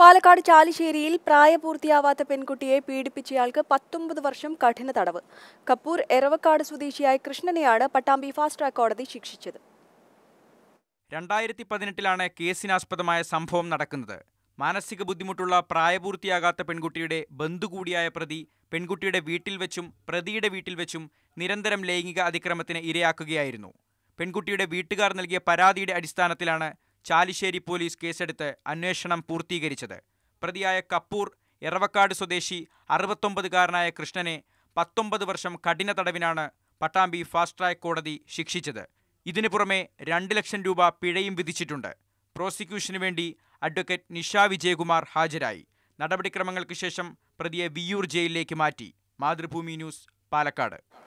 പാലക്കാട് ചാലിശ്ശേരിയിൽ പ്രായപൂർത്തിയാവാത്ത പെൺകുട്ടിയെ പീഡിപ്പിച്ചയാൾക്ക് പത്തൊമ്പത് വർഷം കഠിന തടവ് കപ്പൂർ എറവക്കാട് സ്വദേശിയായ കൃഷ്ണനെയാണ് പട്ടാമ്പി ഫാസ്റ്റ് ട്രാക്ക് കോടതി ശിക്ഷിച്ചത് രണ്ടായിരത്തി പതിനെട്ടിലാണ് കേസിനാസ്പദമായ സംഭവം നടക്കുന്നത് മാനസിക ബുദ്ധിമുട്ടുള്ള പ്രായപൂർത്തിയാകാത്ത പെൺകുട്ടിയുടെ ബന്ധു കൂടിയായ പ്രതി പെൺകുട്ടിയുടെ വീട്ടിൽ വെച്ചും പ്രതിയുടെ വീട്ടിൽ വെച്ചും നിരന്തരം ലൈംഗിക അതിക്രമത്തിന് ഇരയാക്കുകയായിരുന്നു പെൺകുട്ടിയുടെ വീട്ടുകാർ നൽകിയ പരാതിയുടെ അടിസ്ഥാനത്തിലാണ് ചാലിശ്ശേരി പോലീസ് കേസെടുത്ത് അന്വേഷണം പൂർത്തീകരിച്ചത് പ്രതിയായ കപ്പൂർ എറവക്കാട് സ്വദേശി അറുപത്തൊമ്പതുകാരനായ കൃഷ്ണനെ പത്തൊമ്പത് വർഷം കഠിന തടവിനാണ് പട്ടാമ്പി ഫാസ്റ്റ് ട്രാക്ക് കോടതി ശിക്ഷിച്ചത് ഇതിനു പുറമെ രണ്ട് ലക്ഷം രൂപ പിഴയും വിധിച്ചിട്ടുണ്ട് പ്രോസിക്യൂഷനു വേണ്ടി അഡ്വക്കേറ്റ് നിഷ വിജയകുമാർ ഹാജരായി നടപടിക്രമങ്ങൾക്ക് ശേഷം പ്രതിയെ വിയ്യൂർ ജയിലിലേക്ക് മാറ്റി മാതൃഭൂമി ന്യൂസ് പാലക്കാട്